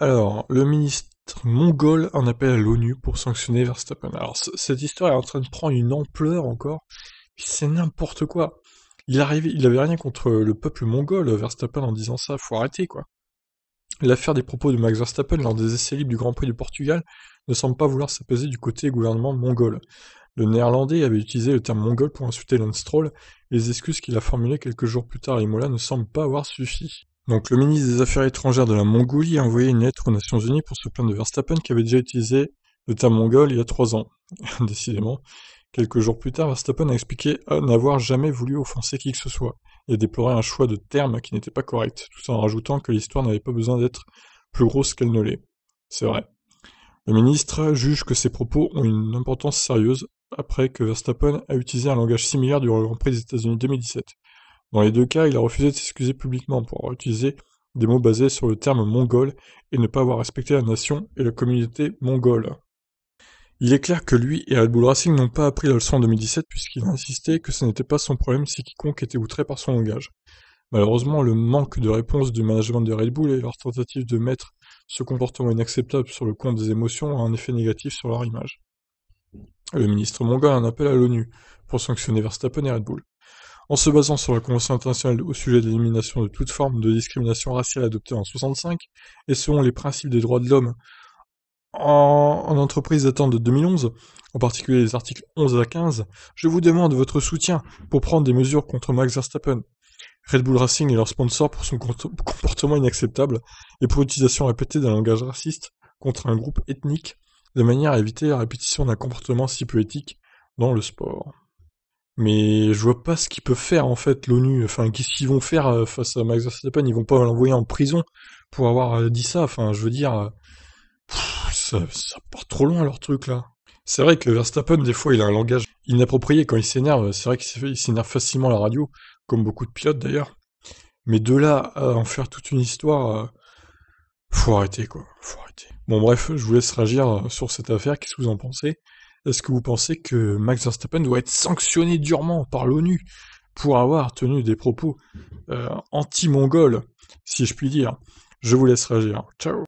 Alors, le ministre mongol en appelle à l'ONU pour sanctionner Verstappen. Alors, cette histoire est en train de prendre une ampleur encore. C'est n'importe quoi. Il, arrivait, il avait rien contre le peuple mongol, Verstappen, en disant ça. Faut arrêter, quoi. L'affaire des propos de Max Verstappen lors des essais libres du Grand Prix du Portugal ne semble pas vouloir s'apaiser du côté gouvernement mongol. Le néerlandais avait utilisé le terme mongol pour insulter Lance et les excuses qu'il a formulées quelques jours plus tard à Imola ne semblent pas avoir suffi. Donc le ministre des Affaires étrangères de la Mongolie a envoyé une lettre aux Nations Unies pour se plaindre de Verstappen qui avait déjà utilisé le terme mongol il y a trois ans. Décidément, quelques jours plus tard, Verstappen a expliqué n'avoir jamais voulu offenser qui que ce soit et a déploré un choix de termes qui n'était pas correct, tout en rajoutant que l'histoire n'avait pas besoin d'être plus grosse qu'elle ne l'est. C'est vrai. Le ministre juge que ces propos ont une importance sérieuse après que Verstappen a utilisé un langage similaire durant le Grand Prix des États-Unis 2017. Dans les deux cas, il a refusé de s'excuser publiquement pour avoir utilisé des mots basés sur le terme mongol et ne pas avoir respecté la nation et la communauté mongole. Il est clair que lui et Red Bull Racing n'ont pas appris la leçon en 2017 puisqu'il a insisté que ce n'était pas son problème si quiconque était outré par son langage. Malheureusement, le manque de réponse du management de Red Bull et leur tentative de mettre ce comportement inacceptable sur le compte des émotions a un effet négatif sur leur image. Le ministre mongol a un appel à l'ONU pour sanctionner Verstappen et Red Bull. En se basant sur la Convention internationale au sujet de l'élimination de toute forme de discrimination raciale adoptée en 1965, et selon les principes des droits de l'homme en, entreprise datant de 2011, en particulier les articles 11 à 15, je vous demande votre soutien pour prendre des mesures contre Max Verstappen. Red Bull Racing et leur sponsor pour son comportement inacceptable et pour l'utilisation répétée d'un langage raciste contre un groupe ethnique, de manière à éviter la répétition d'un comportement si peu éthique dans le sport. Mais je vois pas ce qu'ils peuvent faire en fait l'ONU. Enfin, qu'est-ce qu'ils vont faire euh, face à Max Verstappen Ils vont pas l'envoyer en prison pour avoir euh, dit ça. Enfin, je veux dire, euh, ça, ça, part trop loin leur truc là. C'est vrai que Verstappen des fois il a un langage inapproprié quand il s'énerve. C'est vrai qu'il s'énerve facilement à la radio, comme beaucoup de pilotes d'ailleurs. Mais de là à en faire toute une histoire, faut arrêter quoi. Faut arrêter. Bon bref, je vous laisse réagir sur cette affaire. Qu'est-ce que vous en pensez est-ce que vous pensez que Max Verstappen doit être sanctionné durement par l'ONU pour avoir tenu des propos euh, anti-mongols, si je puis dire Je vous laisse réagir. Ciao